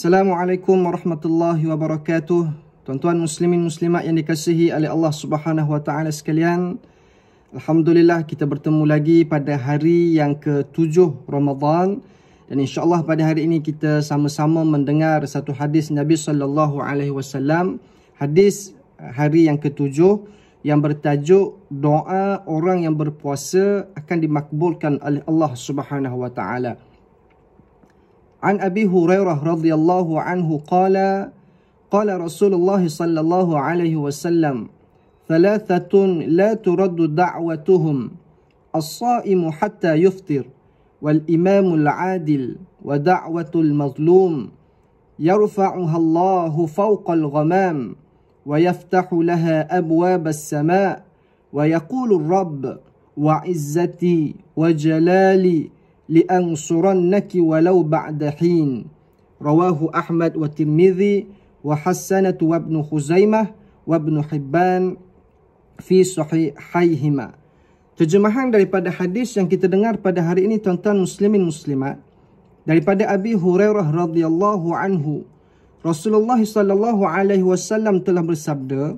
Assalamualaikum warahmatullahi wabarakatuh. Tuan-tuan muslimin muslimat yang dikasihi oleh Allah Subhanahu wa taala sekalian. Alhamdulillah kita bertemu lagi pada hari yang ke-7 Ramadan dan insyaallah pada hari ini kita sama-sama mendengar satu hadis Nabi sallallahu alaihi wasallam. Hadis eh, hari yang ke-7 yang bertajuk doa orang yang berpuasa akan dimakbulkan oleh Allah Subhanahu wa taala. عن أبي هريرة رضي الله عنه قال قال رسول الله صلى الله عليه وسلم ثلاثة لا ترد دعوتهم الصائم حتى يفطر والإمام العادل ودعوة المظلوم يرفعها الله فوق الغمام ويفتح لها أبواب السماء ويقول الرب وعزتي وجلالي لأنصرنك ولو بعد حين رواه أحمد والترمذي وحسنة وابن خزيمة وابن Hibban, fi صحيحيهما Terjemahan daripada hadis yang kita dengar pada hari ini tuan-tuan muslimin muslimat daripada Abi Hurairah radhiyallahu anhu Rasulullah sallallahu alaihi wasallam telah bersabda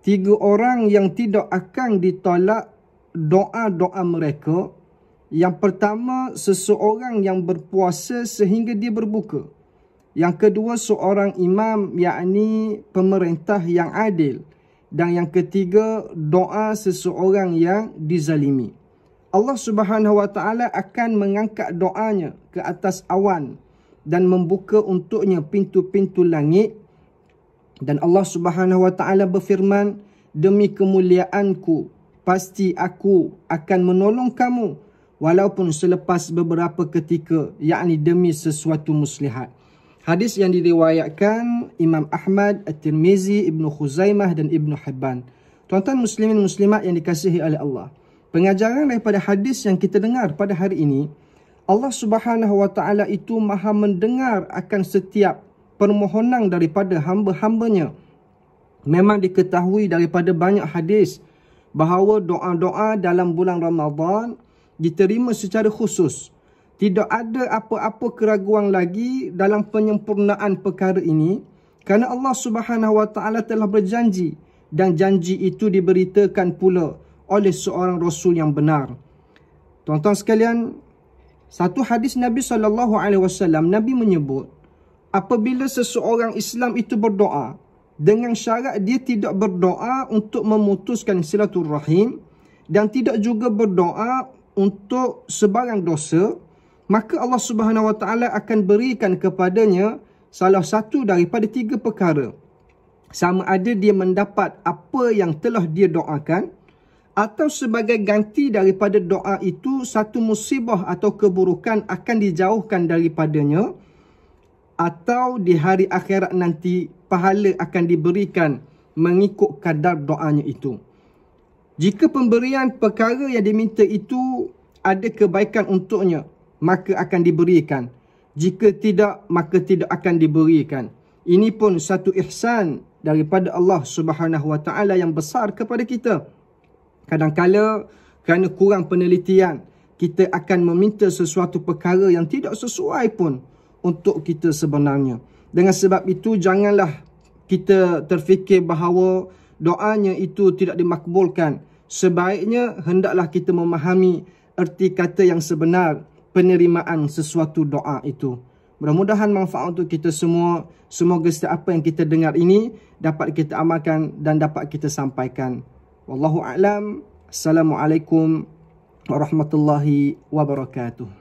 tiga orang yang tidak akan ditolak doa-doa mereka yang pertama, seseorang yang berpuasa sehingga dia berbuka. Yang kedua, seorang imam yakni pemerintah yang adil. Dan yang ketiga, doa seseorang yang dizalimi. Allah Subhanahu Wa Taala akan mengangkat doanya ke atas awan dan membuka untuknya pintu-pintu langit. Dan Allah Subhanahu Wa Taala berfirman, "Demi kemuliaanku, pasti aku akan menolong kamu." walaupun selepas beberapa ketika yakni demi sesuatu muslihat. Hadis yang diriwayatkan Imam Ahmad, At-Tirmizi, Ibn Khuzaimah dan Ibn Hibban. Tuan-tuan muslimin muslimat yang dikasihi oleh Allah. Pengajaran daripada hadis yang kita dengar pada hari ini, Allah Subhanahu Wa Taala itu maha mendengar akan setiap permohonan daripada hamba-hambanya. Memang diketahui daripada banyak hadis bahawa doa-doa dalam bulan Ramadan diterima secara khusus. Tidak ada apa-apa keraguan lagi dalam penyempurnaan perkara ini kerana Allah Subhanahu Wa Taala telah berjanji dan janji itu diberitakan pula oleh seorang rasul yang benar. Tuan-tuan sekalian, satu hadis Nabi sallallahu alaihi wasallam Nabi menyebut apabila seseorang Islam itu berdoa dengan syarat dia tidak berdoa untuk memutuskan silaturrahim dan tidak juga berdoa untuk sebarang dosa, maka Allah Subhanahu Wa Taala akan berikan kepadanya salah satu daripada tiga perkara. Sama ada dia mendapat apa yang telah dia doakan atau sebagai ganti daripada doa itu satu musibah atau keburukan akan dijauhkan daripadanya atau di hari akhirat nanti pahala akan diberikan mengikut kadar doanya itu. Jika pemberian perkara yang diminta itu ada kebaikan untuknya, maka akan diberikan. Jika tidak, maka tidak akan diberikan. Ini pun satu ihsan daripada Allah Subhanahu Wa Taala yang besar kepada kita. Kadangkala kerana kurang penelitian, kita akan meminta sesuatu perkara yang tidak sesuai pun untuk kita sebenarnya. Dengan sebab itu janganlah kita terfikir bahawa doanya itu tidak dimakbulkan. Sebaiknya hendaklah kita memahami erti kata yang sebenar penerimaan sesuatu doa itu. Mudah-mudahan manfaat untuk kita semua. Semoga setiap apa yang kita dengar ini dapat kita amalkan dan dapat kita sampaikan. Wallahu a'lam. Assalamualaikum warahmatullahi wabarakatuh.